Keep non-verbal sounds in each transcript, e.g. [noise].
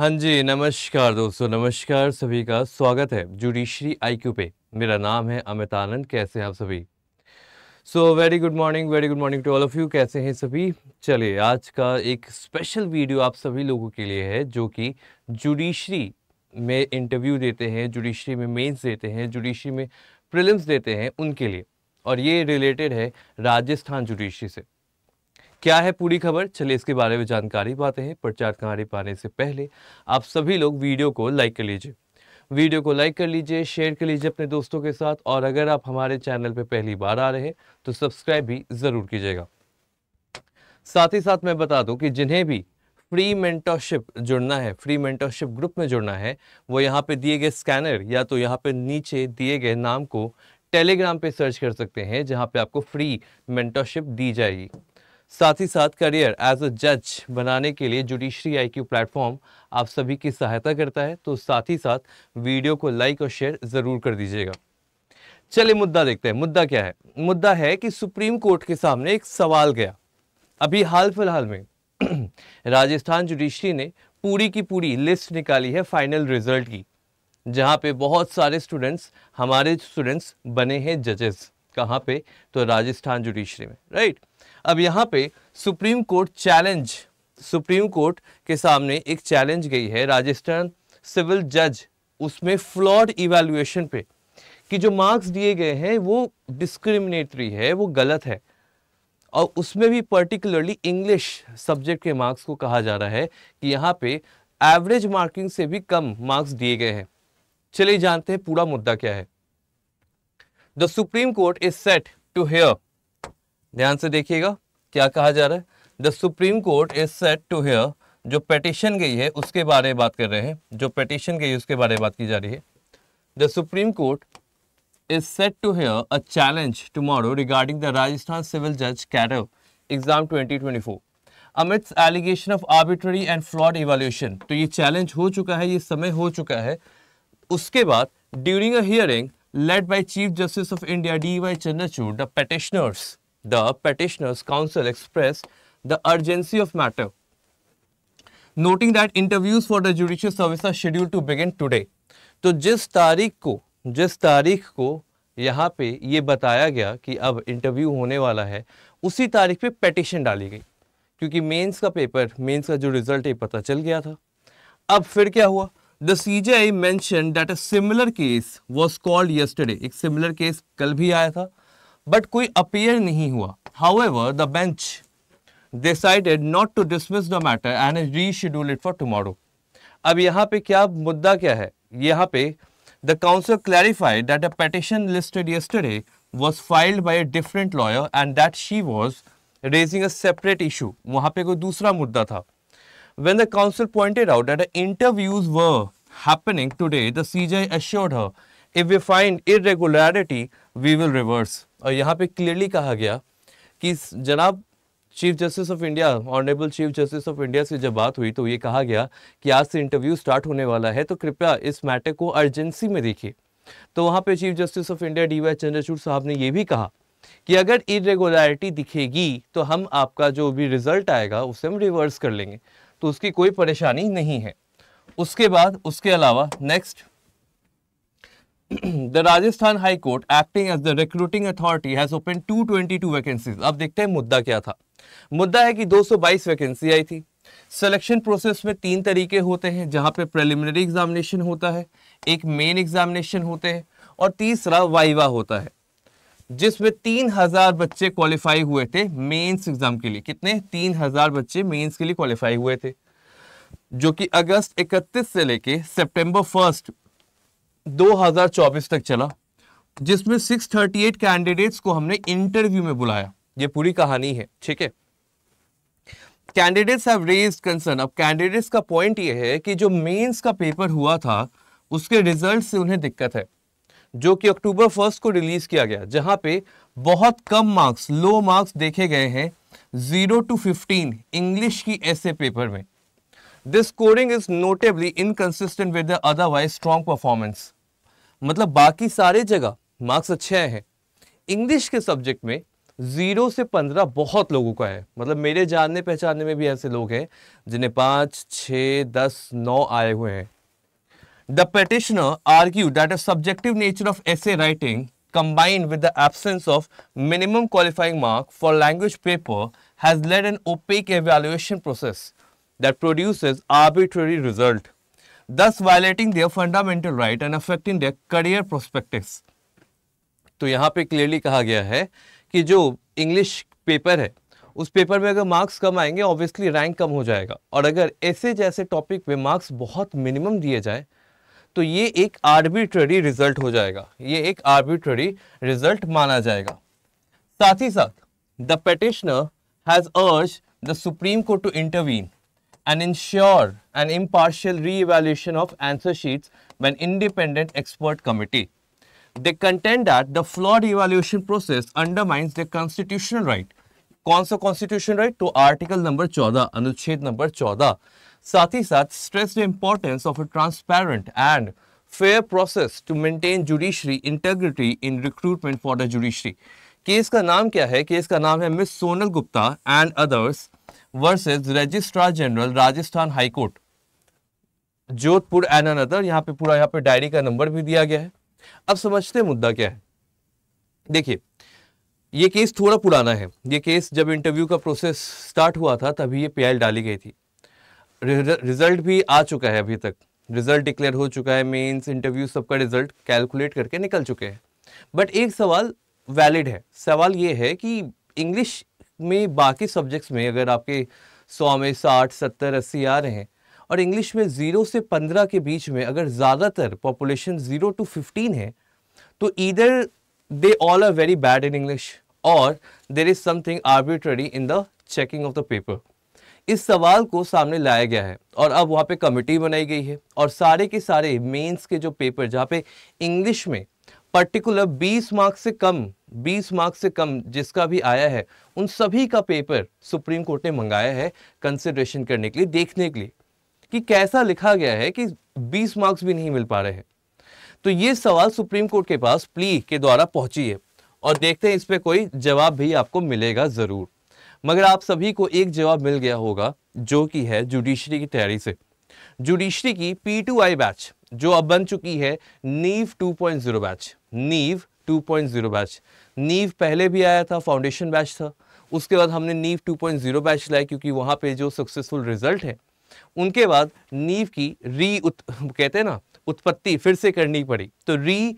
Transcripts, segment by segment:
हाँ जी नमस्कार दोस्तों नमस्कार सभी का स्वागत है जुडिशरी आईक्यू पे मेरा नाम है अमित आनंद कैसे हैं आप सभी so very good morning very good morning to all of you कैसे हैं सभी चलिए आज का एक स्पेशल वीडियो आप सभी लोगों के लिए है जो कि जुडिशरी में इंटरव्यू देते हैं जुडिशरी में मेंस देते हैं जुडिशरी में प्रिलिम्स देते हैं उनके लिए और ये रिलेटेड है राजस्थान जुडिशरी से क्या है पूरी खबर चलिए इसके बारे में जानकारी पाते हैं प्रचार चार कहानी पाने से पहले आप सभी लोग वीडियो को लाइक कर लीजिए वीडियो को लाइक कर लीजिए शेयर कर लीजिए अपने दोस्तों के साथ और अगर आप हमारे चैनल पर पहली बार आ रहे हैं तो सब्सक्राइब भी ज़रूर कीजिएगा साथ ही साथ मैं बता दूं कि जिन्हें भी फ्री मेंटरशिप जुड़ना है फ्री मेंटरशिप ग्रुप में जुड़ना है वो यहाँ पे दिए गए स्कैनर या तो यहाँ पे नीचे दिए गए नाम को टेलीग्राम पे सर्च कर सकते हैं जहाँ पे आपको फ्री मेंटरशिप दी जाएगी साथ ही साथ करियर एज अ जज बनाने के लिए जुडिशरी आई क्यू प्लेटफॉर्म आप सभी की सहायता करता है तो साथ ही साथ वीडियो को लाइक और शेयर ज़रूर कर दीजिएगा चलिए मुद्दा देखते हैं मुद्दा क्या है मुद्दा है कि सुप्रीम कोर्ट के सामने एक सवाल गया अभी हाल फिलहाल में [clears throat] राजस्थान जुडिशरी ने पूरी की पूरी लिस्ट निकाली है फाइनल रिजल्ट की जहाँ पे बहुत सारे स्टूडेंट्स हमारे स्टूडेंट्स बने हैं जजेस कहाँ पे तो राजस्थान जुडिशरी में राइट right? अब यहाँ पे supreme court challenge supreme court के सामने एक चैलेंज गई है राजस्थान सिविल जज उसमें फ्लॉड इवेल्युएशन पे कि जो मार्क्स दिए गए हैं वो डिस्क्रिमिनेटरी है वो गलत है और उसमें भी पर्टिकुलरली इंग्लिश सब्जेक्ट के मार्क्स को कहा जा रहा है कि यहाँ पे एवरेज मार्किंग से भी कम मार्क्स दिए गए हैं चलिए जानते हैं पूरा मुद्दा क्या है the supreme court is set to hear ध्यान से देखिएगा क्या कहा जा रहा है the supreme court is set to hear जो पेटिशन गई है उसके बारे में बात कर रहे हैं जो पेटिशन गई है उसके बारे में बात की जा रही है the supreme court is set to hear a challenge tomorrow regarding the Rajasthan civil जज cadre exam twenty twenty four amid allegation of arbitrary and fraud evaluation तो ये चैलेंज हो चुका है ये समय हो चुका है उसके बाद during a hearing led by chief justice of India D Y Chandrachud the petitioners the petitioner's counsel expressed the urgency of matter, noting that interviews for the judicial service are scheduled to begin today. तो जिस तारीख को जिस तारीख को यहाँ पे ये बताया गया कि अब इंटरव्यू होने वाला है उसी तारीख पे पेटिशन डाली गई क्योंकि मेंस का पेपर मेंस का जो रिजल्ट है पता चल गया था अब फिर क्या हुआ the C J I mention that a similar case was called yesterday एक सिमिलर केस कल भी आया था बट कोई अपीयर नहीं हुआ how the bench decided not to dismiss the matter and reschedule it for tomorrow अब यहाँ पे क्या मुद्दा क्या है यहाँ पे the counsel clarified that a petition listed yesterday was filed by a different lawyer and that she was raising a separate issue वहाँ पे कोई दूसरा मुद्दा था when the counsel pointed out that interviews were happening today the C J assured if you find irregularity we will reverse और यहाँ पे clearly कहा गया कि जनाब chief justice of India honourable chief justice of India से जब बात हुई तो ये कहा गया कि आज से इंटरव्यू स्टार्ट होने वाला है तो कृपया इस मैटर को अर्जेंसी में देखिए तो वहाँ पे chief justice of India D Y Chandrachud साहब ने ये भी कहा कि अगर इरेगुलरिटी दिखेगी तो हम आपका जो भी रिजल्ट आएगा उसे हम रिवर्स कर लेंगे तो उसकी कोई परेशानी नहीं है उसके बाद उसके अलावा next the Rajasthan high court acting as the recruiting authority has open 222 vacancies अब देखते हैं मुद्दा क्या था मुद्दा है कि 222 वैकेंसी आई थी सिलेक्शन प्रोसेस में तीन तरीके होते हैं जहां पे प्रिलिमिनरी एग्जामिनेशन होता है एक मेन एग्जामिनेशन होते हैं और तीसरा वाइवा होता है जिसमें तीन हजार बच्चे क्वालिफाई हुए थे मेंस एग्जाम के लिए कितने तीन हजार बच्चे मेंस के लिए क्वालिफाई हुए थे जो कि अगस्त 31 से लेके सितंबर फर्स्ट 2024 तक चला जिसमें 638 कैंडिडेट्स को हमने इंटरव्यू में बुलाया ये पूरी कहानी है ठीक है कैंडिडेट्स हैव रेज कंसर्न अब कैंडिडेट्स का पॉइंट ये है कि जो मेंस का पेपर हुआ था उसके रिजल्ट से उन्हें दिक्कत है जो कि अक्टूबर फर्स्ट को रिलीज किया गया जहां पे बहुत कम मार्क्स लो मार्क्स देखे गए हैं जीरो टू फिफ्टीन इंग्लिश की ऐसे पेपर में this scoring is notably inconsistent with the otherwise strong performance मतलब बाकी सारे जगह मार्क्स अच्छे आए हैं इंग्लिश के सब्जेक्ट में जीरो से पंद्रह बहुत लोगों का है मतलब मेरे जानने पहचानने में भी ऐसे लोग हैं जिन्हें पाँच छ दस नौ आए हुए हैं the petitioner argue that a subjective nature of essay writing combined with the absence of minimum qualifying mark for language paper has led an opaque evaluation process that produce arbitrary result thus violating their fundamental right and affecting their career prospectus. तो यहाँ पे clearly कहा गया है कि जो English paper है उस पेपर में अगर मार्क्स कम आएंगे ऑब्वियसली रैंक कम हो जाएगा और अगर ऐसे जैसे टॉपिक में मार्क्स बहुत मिनिमम दिए जाए तो ये एक आर्बिट्ररी रिजल्ट हो जाएगा ये एक आर्बिट्ररी रिजल्ट माना जाएगा साथ ही साथ the petitioner has urge the supreme court to intervene and ensure an impartial re-evaluation of answer sheets by an independent expert committee. They contend that the flawed evaluation process undermines their constitutional right. Consul constitution right? To article number 14, Anuchet number 14. Sathi Sath stressed the importance of a transparent and fair process to maintain judiciary integrity in recruitment for the judiciary. Case ka naam kya hai? Case ka naam hai Ms. Sonal Gupta and others versus registrar general Rajasthan high court Jodhpur and other यहां पर पूरा यहां पर diary का number भी दिया गया है अब समझते मुद्दा क्या है देखिए ये केस थोड़ा पुराना है ये केस जब इंटरव्यू का प्रोसेस स्टार्ट हुआ था तभी ये पी डाली गई थी रिजल्ट भी आ चुका है अभी तक रिजल्ट डिक्लेयर हो चुका है मेंस इंटरव्यू सबका रिजल्ट कैलकुलेट करके निकल चुके हैं बट एक सवाल वैलिड है सवाल ये है कि इंग्लिश में बाकी सब्जेक्ट्स में अगर आपके सौ में साठ सत्तर अस्सी आ रहे हैं और इंग्लिश में ज़ीरो से पंद्रह के बीच में अगर ज़्यादातर पॉपुलेशन ज़ीरो टू फिफ्टीन है तो इधर they all are very bad in English और there is something arbitrary in the checking of the paper इस सवाल को सामने लाया गया है और अब वहाँ पे कमेटी बनाई गई है और सारे के सारे मेंस के जो पेपर जहाँ पे इंग्लिश में पर्टिकुलर 20 मार्क्स से कम 20 मार्क्स से कम जिसका भी आया है उन सभी का पेपर सुप्रीम कोर्ट ने मंगाया है कंसिडरेशन करने के लिए देखने के लिए कि कैसा लिखा गया है कि 20 मार्क्स भी नहीं मिल पा रहे हैं तो ये सवाल सुप्रीम कोर्ट के पास प्ली के द्वारा पहुंची है और देखते हैं इस पर कोई जवाब भी आपको मिलेगा ज़रूर मगर आप सभी को एक जवाब मिल गया होगा जो कि है जुडिशरी की तैयारी से जुडिशरी की पी टू आई बैच जो अब बन चुकी है नीव 2.0 बैच नीव 2.0 बैच नीव पहले भी आया था फाउंडेशन बैच था उसके बाद हमने नीव 2.0 बैच लाया क्योंकि वहाँ पे जो सक्सेसफुल रिजल्ट है उनके बाद नीव की री उत, कहते हैं ना उत्पत्ति फिर से करनी पड़ी तो री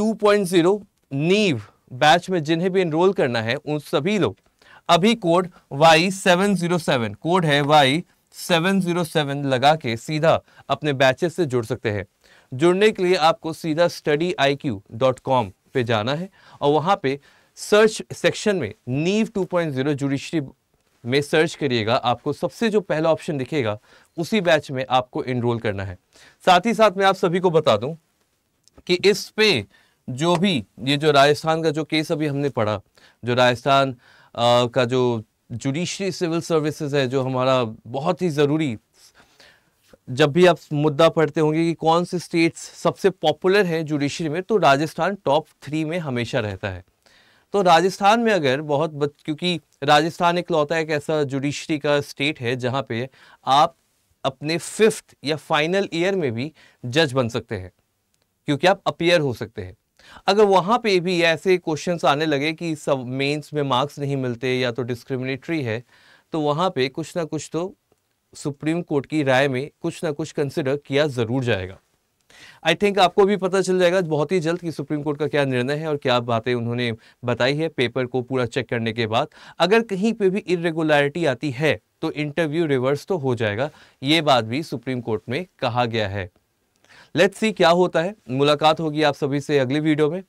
2.0 नीव बैच में जिन्हें भी इनरोल करना है उन सभी लोग अभी कोड वाई कोड है वाई लगा के सीधा अपने बैचेस से जुड़ सकते हैं जुड़ने के लिए आपको सीधा study I Q dot com पर जाना है और वहाँ पे सर्च सेक्शन में नीव 2.0 पॉइंट जुडिशरी में सर्च करिएगा आपको सबसे जो पहला ऑप्शन दिखेगा उसी बैच में आपको इनरोल करना है साथ ही साथ मैं आप सभी को बता दूँ कि इस पे जो भी ये जो राजस्थान का जो केस अभी हमने पढ़ा जो राजस्थान का जो जुडिशरी सिविल सर्विसेज है जो हमारा बहुत ही ज़रूरी जब भी आप मुद्दा पढ़ते होंगे कि कौन से स्टेट्स सबसे पॉपुलर हैं जुडिशरी में तो राजस्थान टॉप थ्री में हमेशा रहता है तो राजस्थान में अगर बहुत बच, क्योंकि राजस्थान एक लौता एक ऐसा जुडिशरी का स्टेट है जहाँ पे आप अपने फिफ्थ या फाइनल ईयर में भी जज बन सकते हैं क्योंकि आप अपीयर हो सकते हैं अगर वहाँ पे भी ऐसे क्वेश्चंस आने लगे कि सब मेंस में मार्क्स नहीं मिलते या तो डिस्क्रिमिनेटरी है तो वहाँ पे कुछ ना कुछ तो सुप्रीम कोर्ट की राय में कुछ ना कुछ कंसिडर किया ज़रूर जाएगा आई थिंक आपको भी पता चल जाएगा बहुत ही जल्द कि सुप्रीम कोर्ट का क्या निर्णय है और क्या बातें उन्होंने बताई है पेपर को पूरा चेक करने के बाद अगर कहीं पे भी इरेगुलरिटी आती है तो इंटरव्यू रिवर्स तो हो जाएगा ये बात भी सुप्रीम कोर्ट में कहा गया है लेट्स सी क्या होता है मुलाकात होगी आप सभी से अगले वीडियो में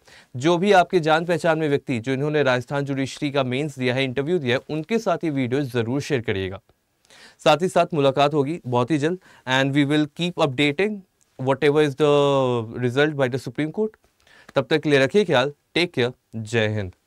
जो भी आपके जान पहचान में व्यक्ति जो इन्होंने राजस्थान जुडिशरी का मेंस दिया है इंटरव्यू दिया है उनके साथ ये वीडियो ज़रूर शेयर करिएगा साथ ही साथ मुलाकात होगी बहुत ही जल्द and we will keep updating what is the result by the supreme court तब तक लिए रखिए ख्याल टेक केयर जय हिंद